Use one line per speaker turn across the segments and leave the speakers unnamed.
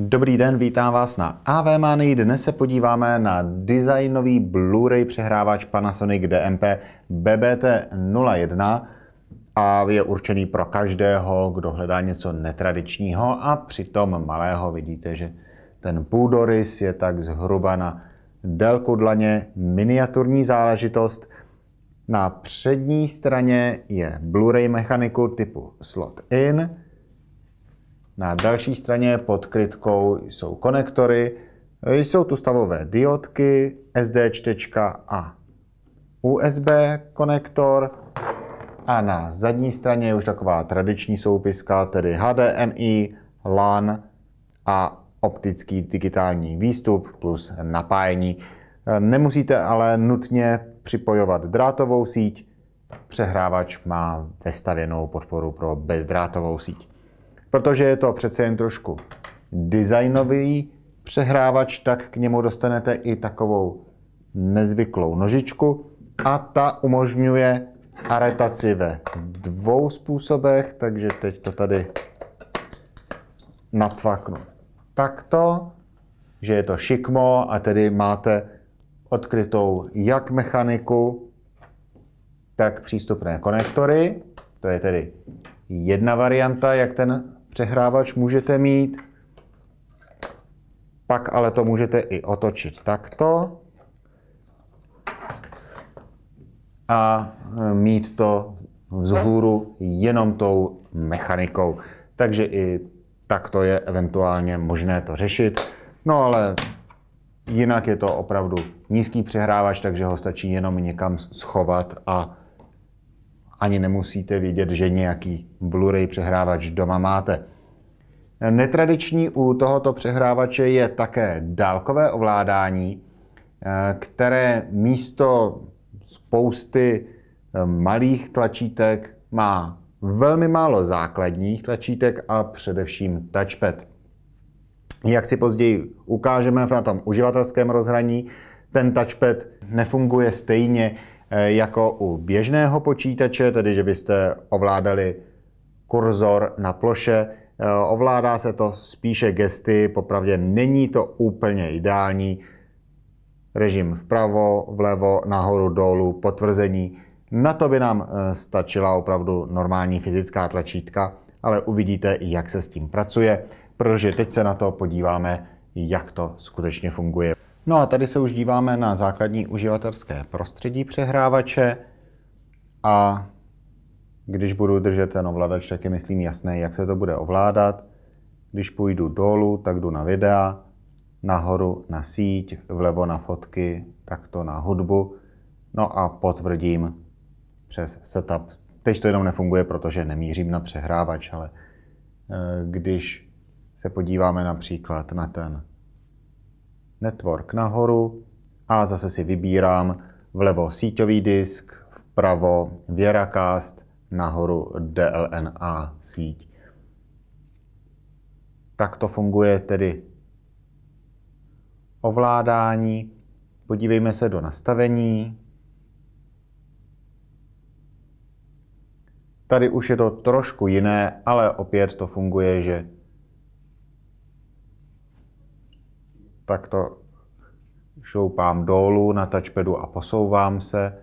Dobrý den, vítám vás na AV Money. Dnes se podíváme na designový Blu-ray přehrávač Panasonic DMP BBT01 a je určený pro každého, kdo hledá něco netradičního a přitom malého. Vidíte, že ten půdorys je tak zhruba na délku dlaně, miniaturní záležitost. Na přední straně je Blu-ray mechaniku typu slot in, na další straně pod krytkou jsou konektory, jsou tu stavové diodky, SD čtečka a USB konektor. A na zadní straně je už taková tradiční soupiska, tedy HDMI, LAN a optický digitální výstup plus napájení. Nemusíte ale nutně připojovat drátovou síť. Přehrávač má vestavěnou podporu pro bezdrátovou síť protože je to přece jen trošku designový přehrávač, tak k němu dostanete i takovou nezvyklou nožičku a ta umožňuje aretaci ve dvou způsobech, takže teď to tady nacvaknu takto, že je to šikmo a tedy máte odkrytou jak mechaniku, tak přístupné konektory. To je tedy jedna varianta, jak ten přehrávač můžete mít, pak ale to můžete i otočit takto a e, mít to vzhůru jenom tou mechanikou. Takže i takto je eventuálně možné to řešit. No ale jinak je to opravdu nízký přehrávač, takže ho stačí jenom někam schovat a ani nemusíte vědět, že nějaký Blu-ray přehrávač doma máte. Netradiční u tohoto přehrávače je také dálkové ovládání, eh, které místo spousty eh, malých tlačítek má velmi málo základních tlačítek a především touchpad. Jak si později ukážeme na tom uživatelském rozhraní, ten touchpad nefunguje stejně Eh, jako u běžného počítače, tedy že byste ovládali kurzor na ploše. Eh, ovládá se to spíše gesty, popravdě není to úplně ideální. Režim vpravo, vlevo, nahoru, dolů, potvrzení. Na to by nám eh, stačila opravdu normální fyzická tlačítka, ale uvidíte, jak se s tím pracuje, protože teď se na to podíváme, jak to skutečně funguje. No a tady se už díváme na základní uživatelské prostředí přehrávače a když budu držet ten ovladač, tak je myslím jasné, jak se to bude ovládat. Když půjdu dolů, tak jdu na videa, nahoru na síť, vlevo na fotky, takto na hudbu. No a potvrdím přes setup. Teď to jenom nefunguje, protože nemířím na přehrávač, ale eh, když se podíváme například na ten network nahoru a zase si vybírám vlevo síťový disk, vpravo Věracast, nahoru DLNA síť. Tak to funguje tedy ovládání. Podívejme se do nastavení. Tady už je to trošku jiné, ale opět to funguje, že tak to šoupám dolů na touchpadu a posouvám se.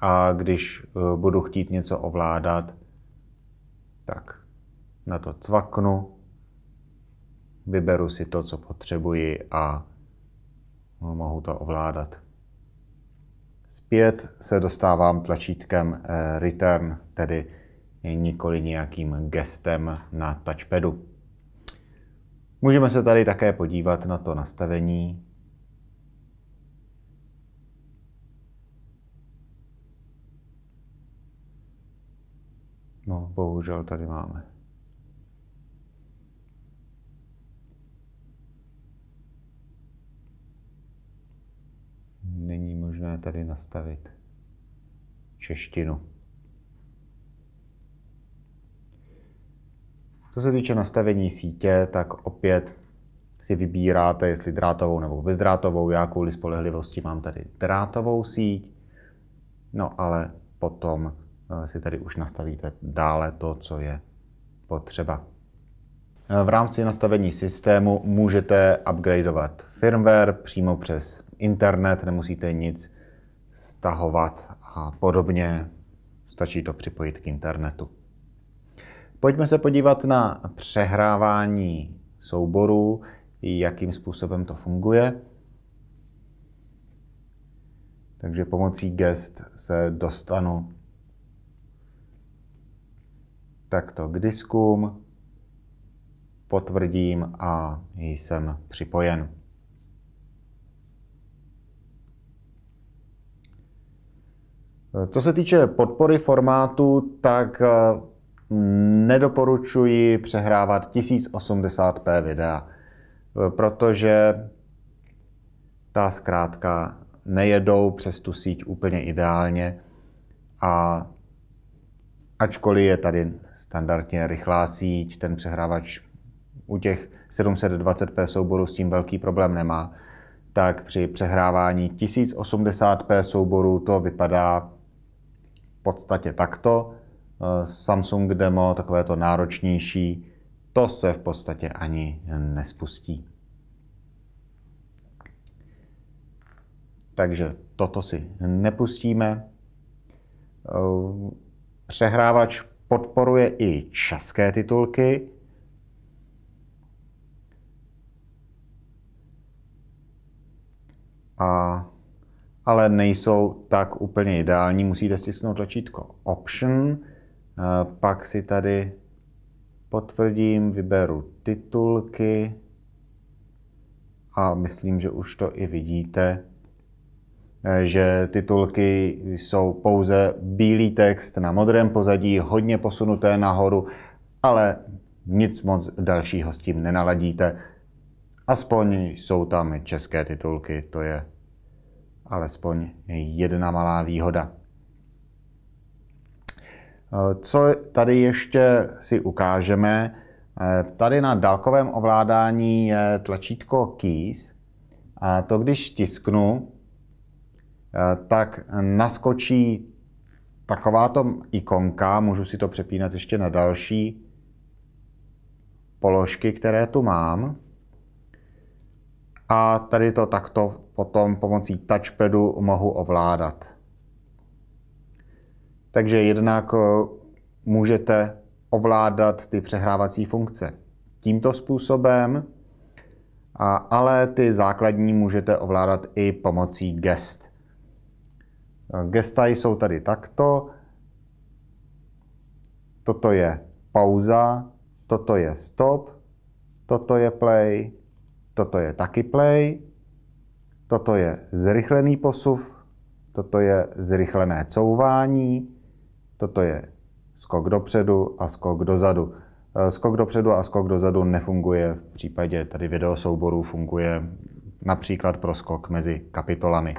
A když e, budu chtít něco ovládat, tak na to cvaknu, vyberu si to, co potřebuji a mohu to ovládat. Zpět se dostávám tlačítkem e, return, tedy nikoli nějakým gestem na touchpadu. Můžeme se tady také podívat na to nastavení. No, bohužel tady máme. Není možné tady nastavit češtinu. Co se týče nastavení sítě, tak opět si vybíráte, jestli drátovou nebo bezdrátovou. Já kvůli spolehlivosti mám tady drátovou síť, no ale potom eh, si tady už nastavíte dále to, co je potřeba. Eh, v rámci nastavení systému můžete upgradeovat firmware přímo přes internet, nemusíte nic stahovat a podobně. Stačí to připojit k internetu. Pojďme se podívat na přehrávání souborů, jakým způsobem to funguje. Takže pomocí gest se dostanu takto k diskům, potvrdím a jsem připojen. Co se týče podpory formátu, tak nedoporučuji přehrávat 1080p videa, protože ta zkrátka nejedou přes tu síť úplně ideálně a ačkoliv je tady standardně rychlá síť, ten přehrávač u těch 720p souborů s tím velký problém nemá, tak při přehrávání 1080p souborů to vypadá v podstatě takto. Samsung Demo, takové to náročnější, to se v podstatě ani nespustí. Takže toto si nepustíme. Přehrávač podporuje i české titulky. A, ale nejsou tak úplně ideální. Musíte stisknout tlačítko Option, pak si tady potvrdím, vyberu titulky a myslím, že už to i vidíte, eh, že titulky jsou pouze bílý text na modrém pozadí, hodně posunuté nahoru, ale nic moc dalšího s tím nenaladíte. Aspoň jsou tam české titulky, to je alespoň jedna malá výhoda. Co tady ještě si ukážeme, eh, tady na dálkovém ovládání je tlačítko Keys a to když tisknu, eh, tak naskočí takováto ikonka, můžu si to přepínat ještě na další položky, které tu mám. A tady to takto potom pomocí touchpadu mohu ovládat. Takže jednak eh, můžete ovládat ty přehrávací funkce tímto způsobem, a, ale ty základní můžete ovládat i pomocí gest. Gesta jsou tady takto. Toto je pauza, toto je stop, toto je play, toto je taky play, toto je zrychlený posuv, toto je zrychlené couvání, Toto je skok dopředu a skok dozadu. Eh, skok dopředu a skok dozadu nefunguje v případě tady videosouborů, funguje například pro skok mezi kapitolami.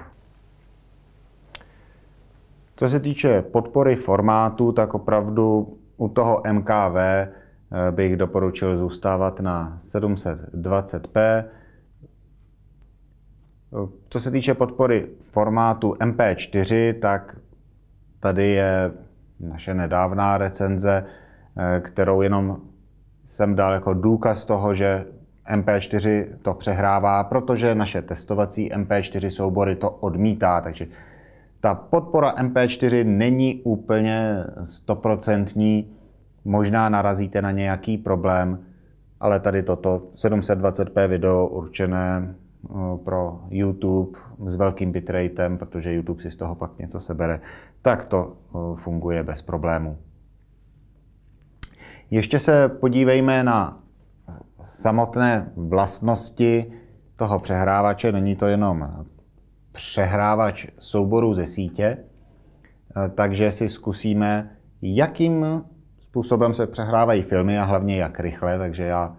Co se týče podpory formátu, tak opravdu u toho MKV eh, bych doporučil zůstávat na 720p. Eh, co se týče podpory formátu MP4, tak tady je naše nedávná recenze, eh, kterou jenom jsem dal jako důkaz toho, že MP4 to přehrává, protože naše testovací MP4 soubory to odmítá. Takže ta podpora MP4 není úplně stoprocentní, možná narazíte na nějaký problém, ale tady toto 720p video určené Eh, pro YouTube s velkým bitratem, protože YouTube si z toho pak něco sebere, tak to eh, funguje bez problému. Ještě se podívejme na samotné vlastnosti toho přehrávače. Není to jenom přehrávač souborů ze sítě, eh, takže si zkusíme, jakým způsobem se přehrávají filmy a hlavně jak rychle, takže já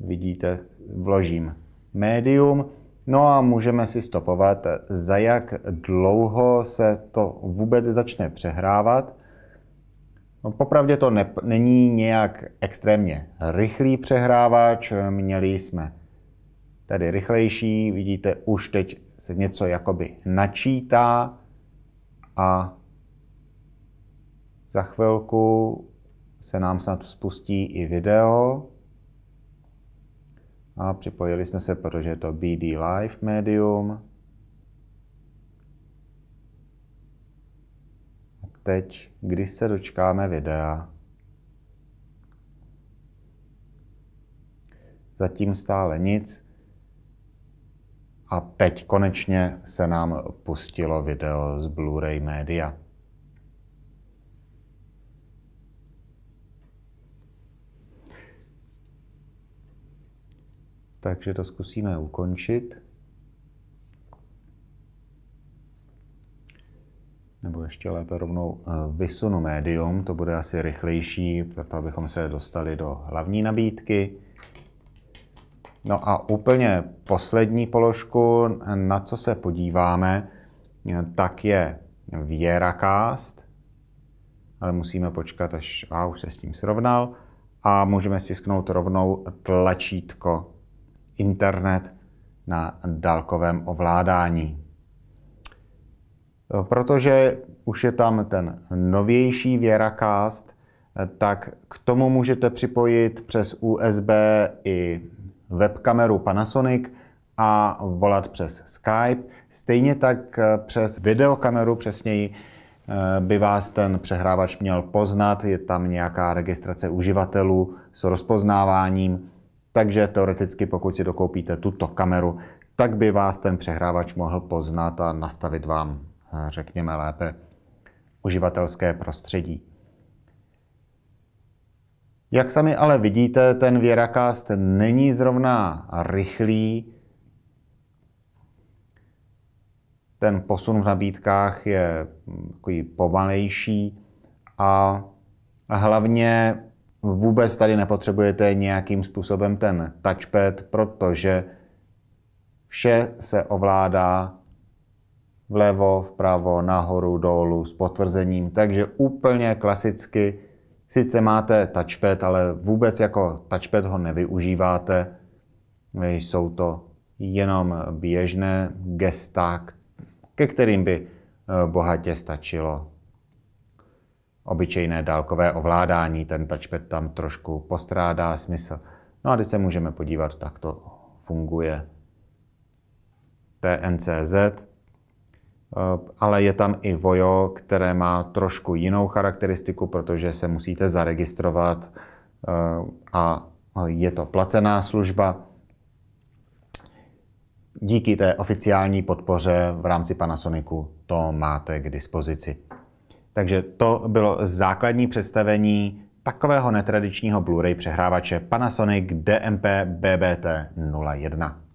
vidíte, vložím médium. No a můžeme si stopovat, za jak dlouho se to vůbec začne přehrávat. No, popravdě to ne, není nějak extrémně rychlý přehrávač, měli jsme tedy rychlejší, vidíte, už teď se něco jakoby načítá a za chvilku se nám snad spustí i video. A připojili jsme se, protože je to BD Live médium. A teď, když se dočkáme videa, zatím stále nic. A teď konečně se nám pustilo video z Blu-ray Media. Takže to zkusíme ukončit. Nebo ještě lépe rovnou eh, vysunu médium, to bude asi rychlejší, proto abychom se dostali do hlavní nabídky. No a úplně poslední položku, na co se podíváme, eh, tak je Cast, ale musíme počkat, až a už se s tím srovnal a můžeme stisknout rovnou tlačítko internet na dálkovém ovládání. Protože už je tam ten novější Veracast, tak k tomu můžete připojit přes USB i webkameru Panasonic a volat přes Skype. Stejně tak eh, přes videokameru přesněji eh, by vás ten přehrávač měl poznat. Je tam nějaká registrace uživatelů s rozpoznáváním takže teoreticky, pokud si dokoupíte tuto kameru, tak by vás ten přehrávač mohl poznat a nastavit vám, eh, řekněme lépe, uživatelské prostředí. Jak sami ale vidíte, ten Věrakast není zrovna rychlý. Ten posun v nabídkách je hm, takový pomalejší a hlavně Vůbec tady nepotřebujete nějakým způsobem ten touchpad, protože vše se ovládá vlevo, vpravo, nahoru, dolů s potvrzením. Takže úplně klasicky, sice máte touchpad, ale vůbec jako touchpad ho nevyužíváte. Jsou to jenom běžné gesta, ke kterým by eh, bohatě stačilo obyčejné dálkové ovládání. Ten touchpad tam trošku postrádá smysl. No a teď se můžeme podívat, tak to funguje. PNCZ, eh, ale je tam i VOJO, které má trošku jinou charakteristiku, protože se musíte zaregistrovat eh, a je to placená služba. Díky té oficiální podpoře v rámci Panasonicu to máte k dispozici. Takže to bylo základní představení takového netradičního Blu-ray přehrávače Panasonic DMP BBT 01.